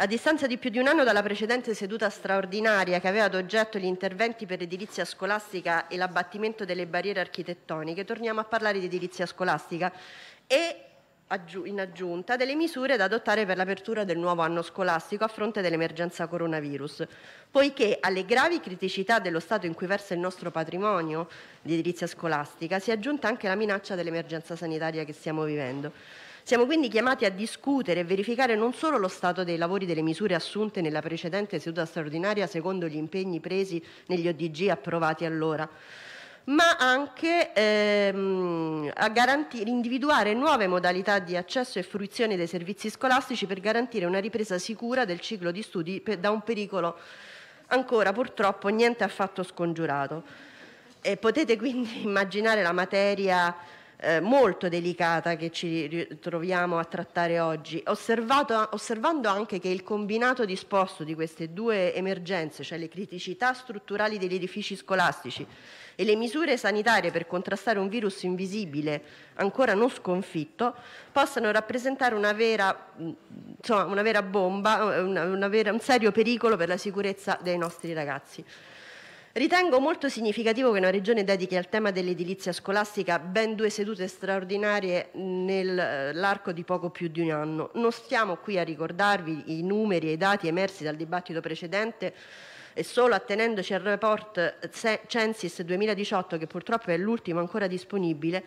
A distanza di più di un anno dalla precedente seduta straordinaria che aveva ad oggetto gli interventi per edilizia scolastica e l'abbattimento delle barriere architettoniche, torniamo a parlare di edilizia scolastica e in aggiunta delle misure da adottare per l'apertura del nuovo anno scolastico a fronte dell'emergenza coronavirus, poiché alle gravi criticità dello stato in cui versa il nostro patrimonio di edilizia scolastica si è aggiunta anche la minaccia dell'emergenza sanitaria che stiamo vivendo. Siamo quindi chiamati a discutere e verificare non solo lo stato dei lavori delle misure assunte nella precedente seduta straordinaria secondo gli impegni presi negli ODG approvati allora, ma anche ehm, a garantire, individuare nuove modalità di accesso e fruizione dei servizi scolastici per garantire una ripresa sicura del ciclo di studi da un pericolo ancora purtroppo niente affatto scongiurato. E potete quindi immaginare la materia eh, molto delicata che ci troviamo a trattare oggi, osservando anche che il combinato disposto di queste due emergenze, cioè le criticità strutturali degli edifici scolastici e le misure sanitarie per contrastare un virus invisibile ancora non sconfitto, possano rappresentare una vera, insomma, una vera bomba, eh, una, una vera, un serio pericolo per la sicurezza dei nostri ragazzi. Ritengo molto significativo che una regione dedichi al tema dell'edilizia scolastica ben due sedute straordinarie nell'arco eh, di poco più di un anno. Non stiamo qui a ricordarvi i numeri e i dati emersi dal dibattito precedente e solo attenendoci al report eh, Censis 2018, che purtroppo è l'ultimo ancora disponibile,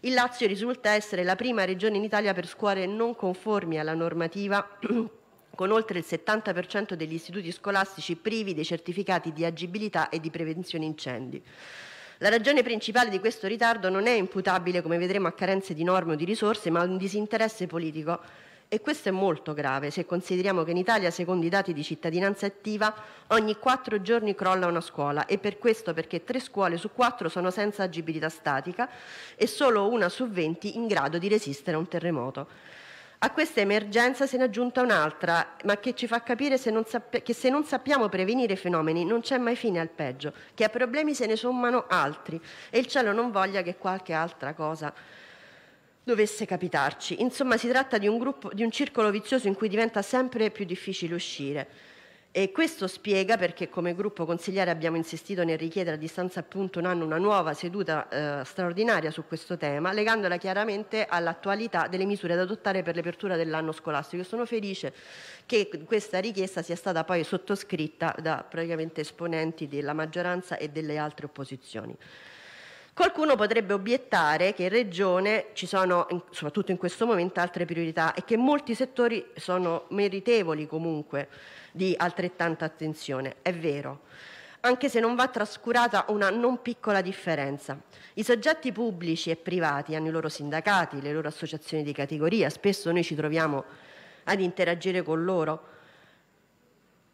il Lazio risulta essere la prima regione in Italia per scuole non conformi alla normativa con oltre il 70% degli istituti scolastici privi dei certificati di agibilità e di prevenzione incendi. La ragione principale di questo ritardo non è imputabile, come vedremo, a carenze di norme o di risorse, ma a un disinteresse politico. E questo è molto grave se consideriamo che in Italia, secondo i dati di cittadinanza attiva, ogni quattro giorni crolla una scuola e per questo perché tre scuole su quattro sono senza agibilità statica e solo una su venti in grado di resistere a un terremoto. A questa emergenza se n'è aggiunta un'altra, ma che ci fa capire se sapp- che se non sappiamo prevenire fenomeni non c'è mai fine al peggio, che a problemi se ne sommano altri e il cielo non voglia che qualche altra cosa dovesse capitarci. Insomma, si tratta di un, gruppo, di un circolo vizioso in cui diventa sempre più difficile uscire. E questo spiega perché come gruppo consigliare abbiamo insistito nel richiedere a distanza appunto un anno una nuova seduta eh, straordinaria su questo tema, legandola chiaramente all'attualità delle misure da adottare per l'apertura dell'anno scolastico. Sono felice che questa richiesta sia stata poi sottoscritta da praticamente esponenti della maggioranza e delle altre opposizioni. Qualcuno potrebbe obiettare che in Regione ci sono, soprattutto in questo momento, altre priorità e che molti settori sono meritevoli comunque di altrettanta attenzione. È vero, anche se non va trascurata una non piccola differenza. I soggetti pubblici e privati hanno i loro sindacati, le loro associazioni di categoria, spesso noi ci troviamo ad interagire con loro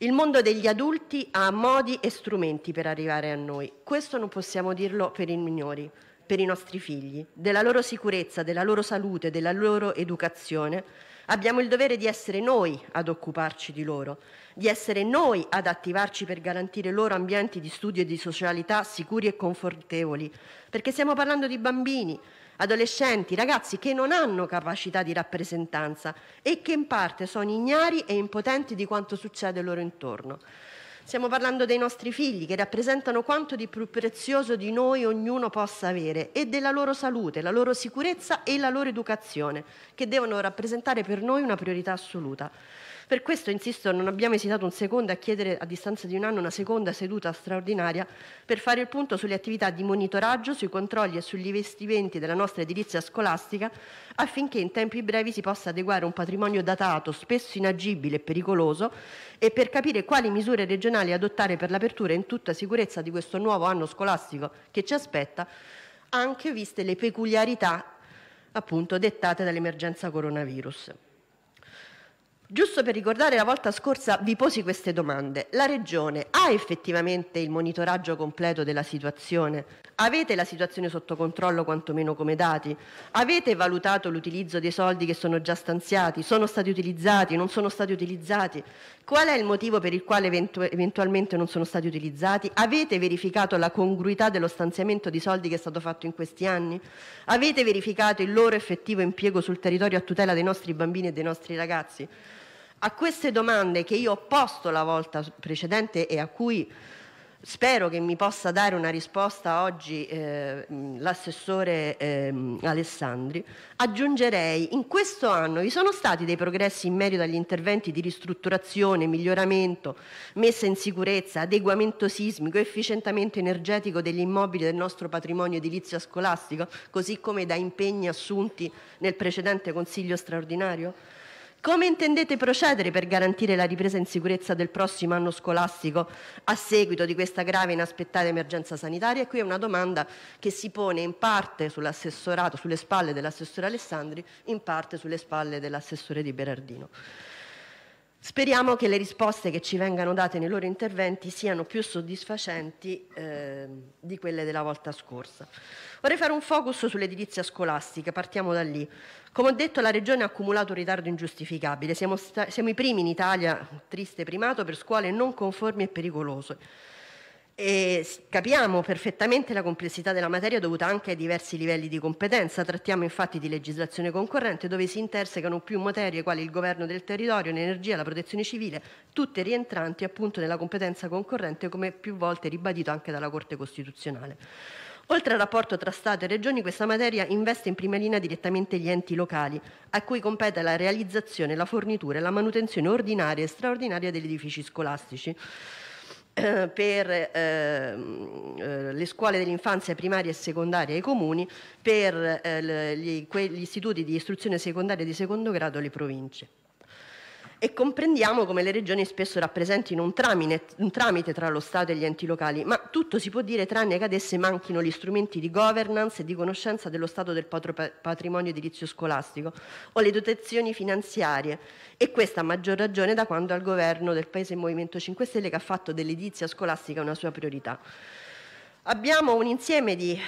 il mondo degli adulti ha modi e strumenti per arrivare a noi. Questo non possiamo dirlo per i minori, per i nostri figli. Della loro sicurezza, della loro salute, della loro educazione abbiamo il dovere di essere noi ad occuparci di loro, di essere noi ad attivarci per garantire loro ambienti di studio e di socialità sicuri e confortevoli, perché stiamo parlando di bambini, adolescenti, ragazzi che non hanno capacità di rappresentanza e che in parte sono ignari e impotenti di quanto succede loro intorno. Stiamo parlando dei nostri figli che rappresentano quanto di più prezioso di noi ognuno possa avere e della loro salute, la loro sicurezza e la loro educazione, che devono rappresentare per noi una priorità assoluta. Per questo, insisto, non abbiamo esitato un secondo a chiedere a distanza di un anno una seconda seduta straordinaria per fare il punto sulle attività di monitoraggio, sui controlli e sugli investimenti della nostra edilizia scolastica affinché in tempi brevi si possa adeguare un patrimonio datato, spesso inagibile e pericoloso e per capire quali misure regionali adottare per l'apertura in tutta sicurezza di questo nuovo anno scolastico che ci aspetta, anche viste le peculiarità appunto dettate dall'emergenza coronavirus. Giusto per ricordare, la volta scorsa vi posi queste domande. La Regione ha effettivamente il monitoraggio completo della situazione? Avete la situazione sotto controllo quantomeno come dati? Avete valutato l'utilizzo dei soldi che sono già stanziati? Sono stati utilizzati? Non sono stati utilizzati? Qual è il motivo per il quale eventualmente non sono stati utilizzati? Avete verificato la congruità dello stanziamento di soldi che è stato fatto in questi anni? Avete verificato il loro effettivo impiego sul territorio a tutela dei nostri bambini e dei nostri ragazzi? A queste domande che io ho posto la volta precedente e a cui spero che mi possa dare una risposta oggi eh, mm, l'assessore eh, Alessandri, aggiungerei in questo anno vi sono stati dei progressi in merito agli interventi di ristrutturazione, miglioramento, messa in sicurezza, adeguamento sismico, efficientamento energetico degli immobili del nostro patrimonio edilizio scolastico, così come da impegni assunti nel precedente Consiglio straordinario? Come intendete procedere per garantire la ripresa in sicurezza del prossimo anno scolastico a seguito di questa grave e inaspettata emergenza sanitaria? E qui è una domanda che si pone in parte sulle spalle dell'assessore Alessandri, in parte sulle spalle dell'assessore Di Berardino. Speriamo che le risposte che ci vengano date nei loro interventi siano più soddisfacenti eh, di quelle della volta scorsa. Vorrei fare un focus sull'edilizia scolastica, partiamo da lì. Come ho detto, la Regione ha accumulato un ritardo ingiustificabile. Siamo, sta- siamo i primi in Italia, triste primato, per scuole non conformi e pericolose. E capiamo perfettamente la complessità della materia dovuta anche ai diversi livelli di competenza. Trattiamo infatti di legislazione concorrente dove si intersecano più materie quali il governo del territorio, l'energia, la protezione civile, tutte rientranti appunto nella competenza concorrente come più volte ribadito anche dalla Corte Costituzionale. Oltre al rapporto tra Stato e Regioni, questa materia investe in prima linea direttamente gli enti locali, a cui compete la realizzazione, la fornitura e la manutenzione ordinaria e straordinaria degli edifici scolastici. Eh, per ehm, eh, le scuole dell'infanzia primaria e secondaria ai comuni, per eh, gli, gli istituti di istruzione secondaria di secondo grado alle province e comprendiamo come le regioni spesso rappresentino un tramite, un tramite, tra lo Stato e gli enti locali, ma tutto si può dire tranne che ad esse manchino gli strumenti di governance e di conoscenza dello Stato del patrimonio edilizio scolastico o le dotazioni finanziarie e questa a maggior ragione da quando al governo del Paese il Movimento 5 Stelle che ha fatto dell'edilizia scolastica una sua priorità. Abbiamo un insieme di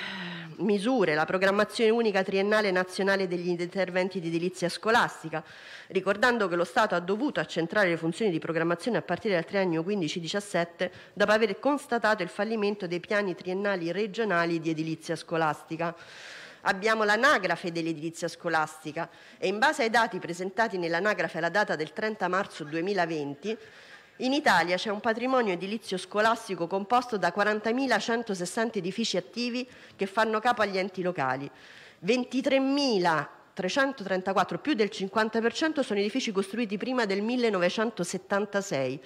misure, la programmazione unica triennale nazionale degli interventi di edilizia scolastica, ricordando che lo Stato ha dovuto accentrare le funzioni di programmazione a partire dal triennio 15-17 dopo aver constatato il fallimento dei piani triennali regionali di edilizia scolastica. Abbiamo l'anagrafe dell'edilizia scolastica e in base ai dati presentati nell'anagrafe alla data del 30 marzo 2020 in Italia c'è un patrimonio edilizio scolastico composto da 40.160 edifici attivi che fanno capo agli enti locali. 23.334, più del 50%, sono edifici costruiti prima del 1976.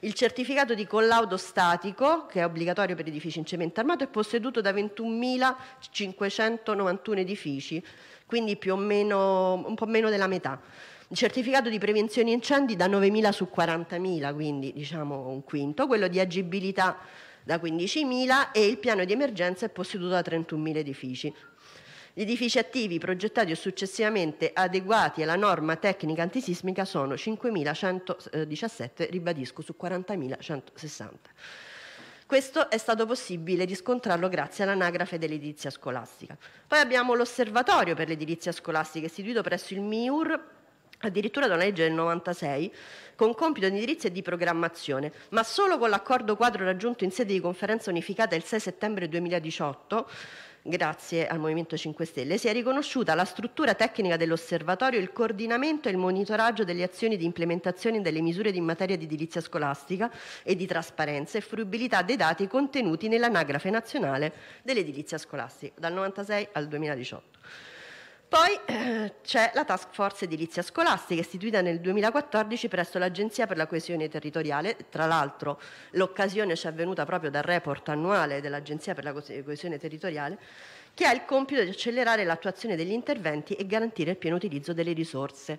Il certificato di collaudo statico, che è obbligatorio per edifici in cemento armato, è posseduto da 21.591 edifici, quindi meno, un po' meno della metà. Il certificato di prevenzione incendi da 9.000 su 40.000, quindi diciamo un quinto, quello di agibilità da 15.000 e il piano di emergenza è posseduto da 31.000 edifici. Gli edifici attivi progettati o successivamente adeguati alla norma tecnica antisismica sono 5.117, ribadisco, su 40.160. Questo è stato possibile riscontrarlo grazie all'anagrafe dell'edilizia scolastica. Poi abbiamo l'osservatorio per l'edilizia scolastica istituito presso il MIUR addirittura da una legge del 96 con compito di indirizzo e di programmazione, ma solo con l'accordo quadro raggiunto in sede di conferenza unificata il 6 settembre 2018 grazie al Movimento 5 Stelle, si è riconosciuta la struttura tecnica dell'osservatorio, il coordinamento e il monitoraggio delle azioni di implementazione delle misure in materia di edilizia scolastica e di trasparenza e fruibilità dei dati contenuti nell'anagrafe nazionale dell'edilizia scolastica dal 1996 al 2018. Poi eh, c'è la Task Force Edilizia Scolastica, istituita nel 2014 presso l'Agenzia per la coesione territoriale. Tra l'altro l'occasione ci è venuta proprio dal report annuale dell'Agenzia per la coesione territoriale, che ha il compito di accelerare l'attuazione degli interventi e garantire il pieno utilizzo delle risorse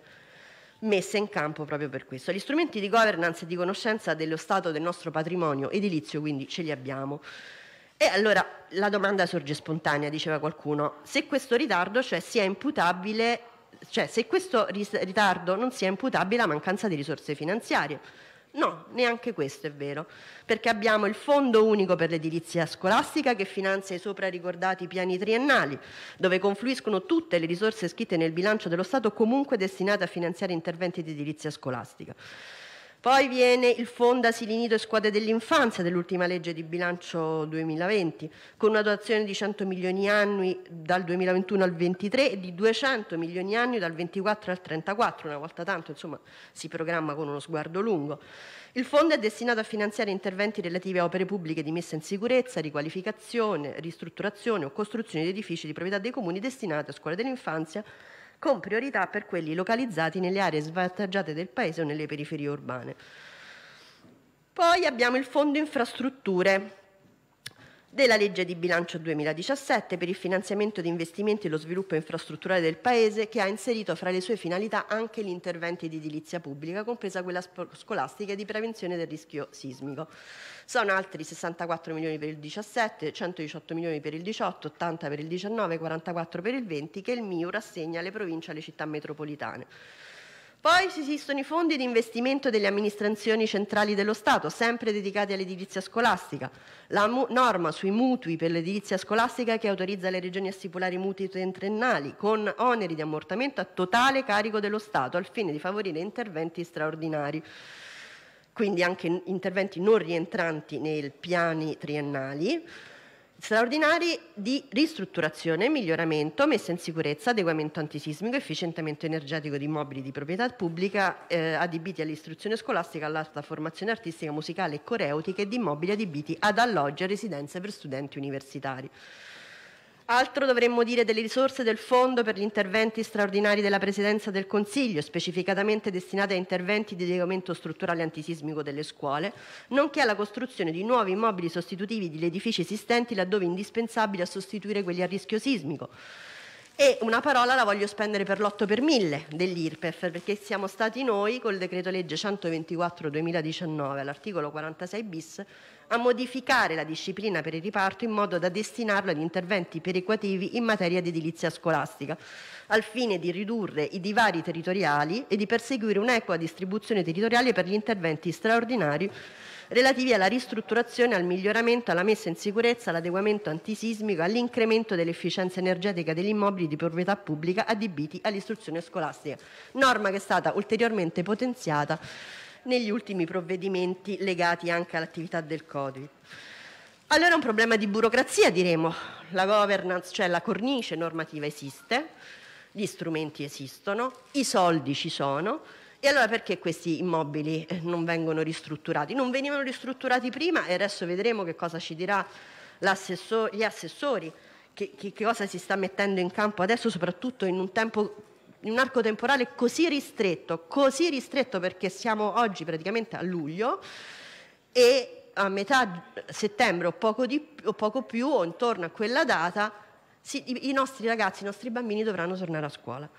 messe in campo proprio per questo. Gli strumenti di governance e di conoscenza dello stato del nostro patrimonio edilizio quindi ce li abbiamo. E allora la domanda sorge spontanea, diceva qualcuno, se questo ritardo cioè, sia imputabile, cioè se questo ritardo non sia imputabile a mancanza di risorse finanziarie. No, neanche questo è vero, perché abbiamo il Fondo Unico per l'Edilizia Scolastica che finanzia i sopra ricordati piani triennali, dove confluiscono tutte le risorse scritte nel bilancio dello Stato comunque destinate a finanziare interventi di edilizia scolastica. Poi viene il Fondo Asili Nido e Squadre dell'Infanzia dell'ultima legge di bilancio 2020, con una dotazione di 100 milioni annui dal 2021 al 2023 e di 200 milioni annui dal 2024 al 34, una volta tanto insomma si programma con uno sguardo lungo. Il fondo è destinato a finanziare interventi relativi a opere pubbliche di messa in sicurezza, riqualificazione, ristrutturazione o costruzione di edifici di proprietà dei comuni destinati a scuole dell'infanzia con priorità per quelli localizzati nelle aree svantaggiate del Paese o nelle periferie urbane. Poi abbiamo il Fondo Infrastrutture, della legge di bilancio 2017 per il finanziamento di investimenti e lo sviluppo infrastrutturale del Paese che ha inserito fra le sue finalità anche gli interventi di edilizia pubblica, compresa quella scolastica e di prevenzione del rischio sismico. Sono altri 64 milioni per il 17, 118 milioni per il 18, 80 per il 19, 44 per il 20 che il MIUR assegna alle province e alle città metropolitane. Poi esistono i fondi di investimento delle amministrazioni centrali dello Stato, sempre dedicati all'edilizia scolastica. La norma sui mutui per l'edilizia scolastica che autorizza le regioni a stipulare mutui trentennali con oneri di ammortamento a totale carico dello Stato al fine di favorire interventi straordinari, quindi anche interventi non rientranti nei piani triennali straordinari di ristrutturazione, miglioramento, messa in sicurezza, adeguamento antisismico, efficientamento energetico di immobili di proprietà pubblica eh, adibiti all'istruzione scolastica, all'alta formazione artistica, musicale e coreutica e di immobili adibiti ad alloggio e residenze per studenti universitari. Altro dovremmo dire delle risorse del fondo per gli interventi straordinari della Presidenza del Consiglio, specificatamente destinate a interventi di adeguamento strutturale antisismico delle scuole, nonché alla costruzione di nuovi immobili sostitutivi degli edifici esistenti laddove indispensabili a sostituire quelli a rischio sismico. E una parola la voglio spendere per l'8 per 1000 dell'IRPEF, perché siamo stati noi col decreto legge 124-2019 all'articolo 46 bis a modificare la disciplina per il riparto in modo da destinarlo ad interventi perequativi in materia di edilizia scolastica, al fine di ridurre i divari territoriali e di perseguire un'equa distribuzione territoriale per gli interventi straordinari relativi alla ristrutturazione, al miglioramento, alla messa in sicurezza, all'adeguamento antisismico, all'incremento dell'efficienza energetica degli immobili di proprietà pubblica adibiti all'istruzione scolastica, norma che è stata ulteriormente potenziata negli ultimi provvedimenti legati anche all'attività del Covid. Allora è un problema di burocrazia, diremo. La governance, cioè la cornice normativa esiste, gli strumenti esistono, i soldi ci sono, e allora perché questi immobili eh, non vengono ristrutturati? Non venivano ristrutturati prima e adesso vedremo che cosa ci dirà gli assessori, che, che, che, cosa si sta mettendo in campo adesso, soprattutto in un, tempo, in un arco temporale così ristretto, così ristretto perché siamo oggi praticamente a luglio e a metà settembre o poco, di, o poco più o intorno a quella data si, i, i nostri ragazzi, i nostri bambini dovranno tornare a scuola.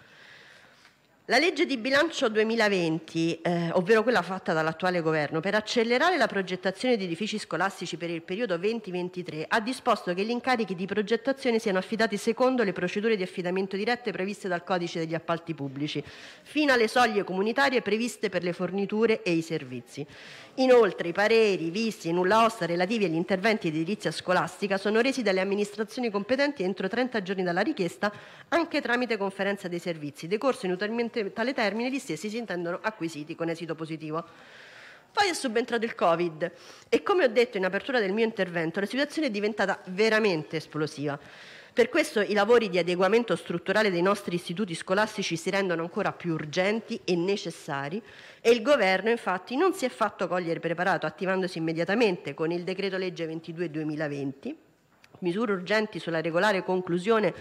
La legge di bilancio 2020, eh, ovvero quella fatta dall'attuale governo, per accelerare la progettazione di edifici scolastici per il periodo 2023, ha disposto che gli incarichi di progettazione siano affidati secondo le procedure di affidamento dirette previste dal codice degli appalti pubblici, fino alle soglie comunitarie previste per le forniture e i servizi. Inoltre i pareri, i visti e nulla osta relativi agli interventi di edilizia scolastica sono resi dalle amministrazioni competenti entro 30 giorni dalla richiesta, anche tramite conferenza dei servizi, decorso inutilmente tale termine gli stessi si intendono acquisiti con esito positivo. Poi è subentrato il Covid e come ho detto in apertura del mio intervento la situazione è diventata veramente esplosiva. Per questo i lavori di adeguamento strutturale dei nostri istituti scolastici si rendono ancora più urgenti e necessari e il governo infatti non si è fatto cogliere preparato attivandosi immediatamente con il decreto legge 22 2020 misure urgenti sulla regolare conclusione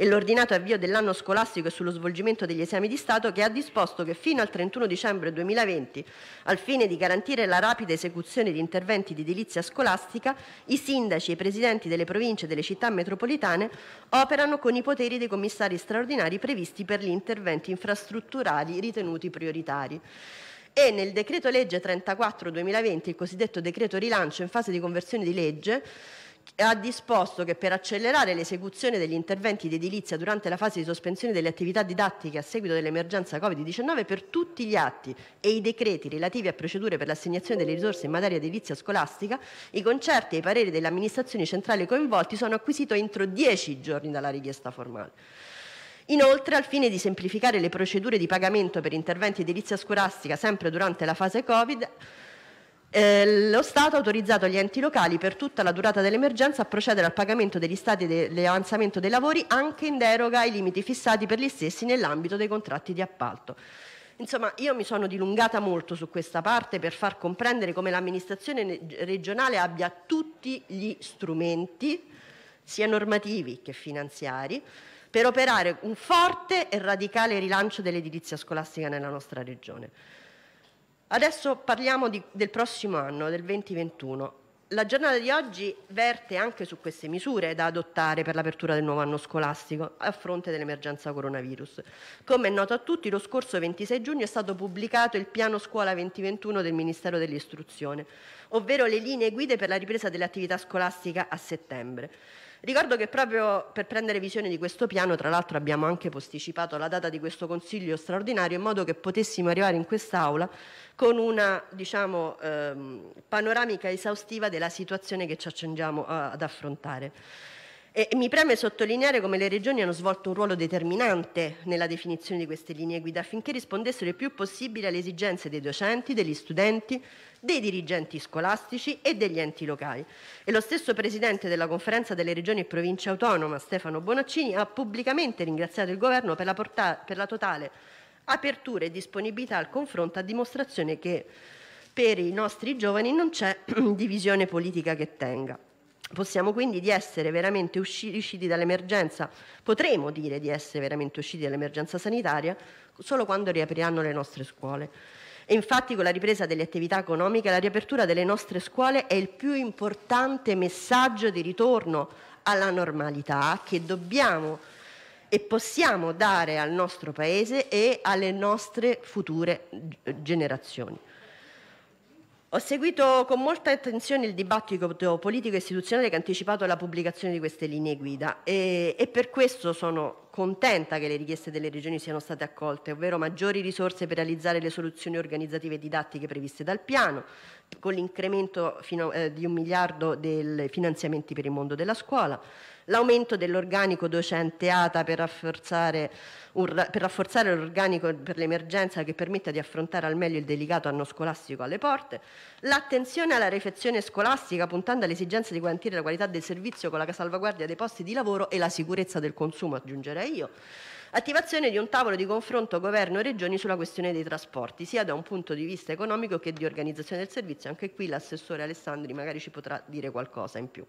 e l'ordinato avvio dell'anno scolastico e sullo svolgimento degli esami di Stato che ha disposto che fino al 31 dicembre 2020, al fine di garantire la rapida esecuzione di interventi di edilizia scolastica, i sindaci e i presidenti delle province e delle città metropolitane operano con i poteri dei commissari straordinari previsti per gli interventi infrastrutturali ritenuti prioritari e nel decreto legge 34 2020, il cosiddetto decreto rilancio in fase di conversione di legge, ha disposto che per accelerare l'esecuzione degli interventi di edilizia durante la fase di sospensione delle attività didattiche a seguito dell'emergenza Covid-19 per tutti gli atti e i decreti relativi a procedure per l'assegnazione delle risorse in materia di edilizia scolastica, i concerti e i pareri delle amministrazioni centrali coinvolti sono acquisiti entro 10 giorni dalla richiesta formale. Inoltre, al fine di semplificare le procedure di pagamento per interventi edilizia scolastica sempre durante la fase Covid, eh, lo Stato ha autorizzato gli enti locali per tutta la durata dell'emergenza a procedere al pagamento degli stati dell'avanzamento dei lavori anche in deroga ai limiti fissati per gli stessi nell'ambito dei contratti di appalto. Insomma, io mi sono dilungata molto su questa parte per far comprendere come l'amministrazione regionale abbia tutti gli strumenti, sia normativi che finanziari, per operare un forte e radicale rilancio dell'edilizia scolastica nella nostra regione. Adesso parliamo di, del prossimo anno, del 2021. La giornata di oggi verte anche su queste misure da adottare per l'apertura del nuovo anno scolastico a fronte dell'emergenza coronavirus. Come è noto a tutti, lo scorso 26 giugno è stato pubblicato il Piano Scuola 2021 del Ministero dell'Istruzione, ovvero le linee guide per la ripresa dell'attività scolastica a settembre. Ricordo che proprio per prendere visione di questo piano, tra l'altro abbiamo anche posticipato la data di questo Consiglio straordinario in modo che potessimo arrivare in quest'Aula con una diciamo, ehm, panoramica esaustiva della situazione che ci accingiamo ad affrontare. E mi preme sottolineare come le regioni hanno svolto un ruolo determinante nella definizione di queste linee guida affinché rispondessero il più possibile alle esigenze dei docenti, degli studenti, dei dirigenti scolastici e degli enti locali. E lo stesso Presidente della Conferenza delle Regioni e province Autonoma, Stefano Bonaccini, ha pubblicamente ringraziato il Governo per la, portata, per la totale apertura e disponibilità al confronto a dimostrazione che per i nostri giovani non c'è divisione politica che tenga. Possiamo quindi di essere veramente usciti dall'emergenza, potremo dire di essere veramente usciti dall'emergenza sanitaria solo quando riapriranno le nostre scuole. E infatti con la ripresa delle attività economiche la riapertura delle nostre scuole è il più importante messaggio di ritorno alla normalità che dobbiamo e possiamo dare al nostro Paese e alle nostre future eh, generazioni. Ho seguito con molta attenzione il dibattito politico e istituzionale che ha anticipato la pubblicazione di queste linee guida e, e, per questo sono contenta che le richieste delle regioni siano state accolte, ovvero maggiori risorse per realizzare le soluzioni organizzative e didattiche previste dal piano, con l'incremento eh, di un miliardo dei finanziamenti per il mondo della scuola, l'aumento dell'organico docente ATA per rafforzare, un, per rafforzare l'organico per l'emergenza che permetta di affrontare al meglio il delicato anno scolastico alle porte, l'attenzione alla refezione scolastica puntando all'esigenza di garantire la qualità del servizio con la salvaguardia dei posti di lavoro e la sicurezza del consumo, aggiungerei io. Attivazione di un tavolo di confronto governo-regioni sulla questione dei trasporti, sia da un punto di vista economico che di organizzazione del servizio. Anche qui l'assessore Alessandri magari ci potrà dire qualcosa in più.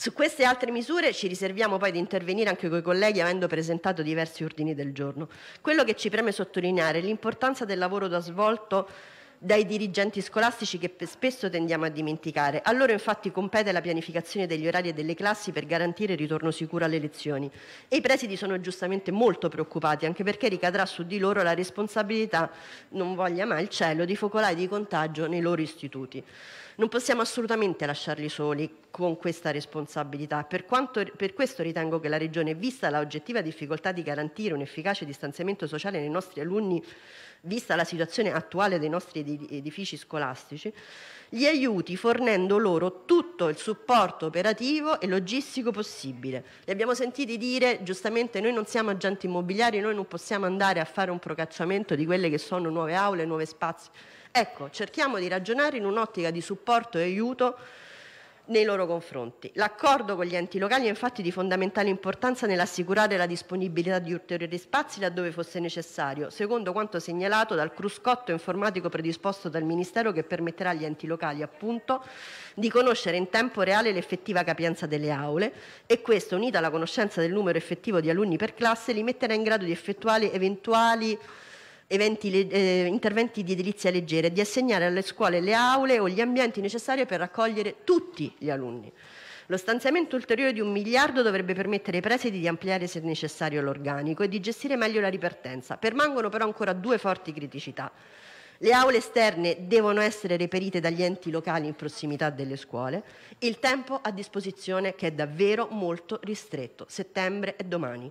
Su queste altre misure ci riserviamo poi di intervenire anche con i colleghi avendo presentato diversi ordini del giorno. Quello che ci preme sottolineare è l'importanza del lavoro da svolto dai dirigenti scolastici che spesso tendiamo a dimenticare. A loro infatti compete la pianificazione degli orari e delle classi per garantire il ritorno sicuro alle lezioni e i presidi sono giustamente molto preoccupati anche perché ricadrà su di loro la responsabilità, non voglia mai il cielo, di focolai di contagio nei loro istituti. Non possiamo assolutamente lasciarli soli con questa responsabilità. Per, quanto, per, questo ritengo che la Regione, vista la oggettiva difficoltà di garantire un efficace distanziamento sociale nei nostri alunni, vista la situazione attuale dei nostri edifici scolastici, gli aiuti fornendo loro tutto il supporto operativo e logistico possibile. Li abbiamo sentiti dire giustamente noi non siamo agenti immobiliari, noi non possiamo andare a fare un procacciamento di quelle che sono nuove aule, nuovi spazi. Ecco, cerchiamo di ragionare in un'ottica di supporto e aiuto nei loro confronti. L'accordo con gli enti locali è infatti di fondamentale importanza nell'assicurare la disponibilità di ulteriori spazi laddove fosse necessario, secondo quanto segnalato dal cruscotto informatico predisposto dal Ministero che permetterà agli enti locali appunto di conoscere in tempo reale l'effettiva capienza delle aule e questo unita alla conoscenza del numero effettivo di alunni per classe li metterà in grado di effettuare eventuali eventi, eh, interventi di edilizia leggera e di assegnare alle scuole le aule o gli ambienti necessari per raccogliere tutti gli alunni. Lo stanziamento ulteriore di un miliardo dovrebbe permettere ai presidi di ampliare se necessario l'organico e di gestire meglio la ripartenza. Permangono però ancora due forti criticità. Le aule esterne devono essere reperite dagli enti locali in prossimità delle scuole. Il tempo a disposizione che è davvero molto ristretto, settembre e domani.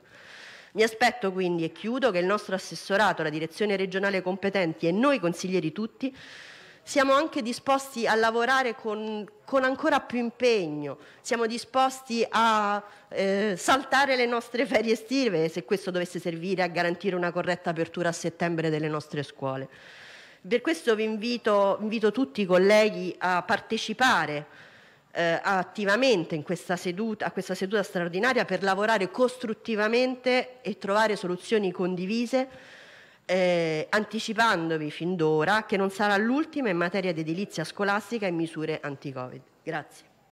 Mi aspetto quindi, e chiudo, che il nostro assessorato, la direzione regionale competenti e noi consiglieri tutti siamo anche disposti a lavorare con, con, ancora più impegno, siamo disposti a eh, saltare le nostre ferie estive se questo dovesse servire a garantire una corretta apertura a settembre delle nostre scuole. Per questo vi invito, invito tutti i colleghi a partecipare eh, attivamente questa seduta, a questa seduta straordinaria per lavorare costruttivamente e trovare soluzioni condivise, eh, anticipandovi fin d'ora che non sarà l'ultima in materia di edilizia scolastica e misure anti-Covid. Grazie.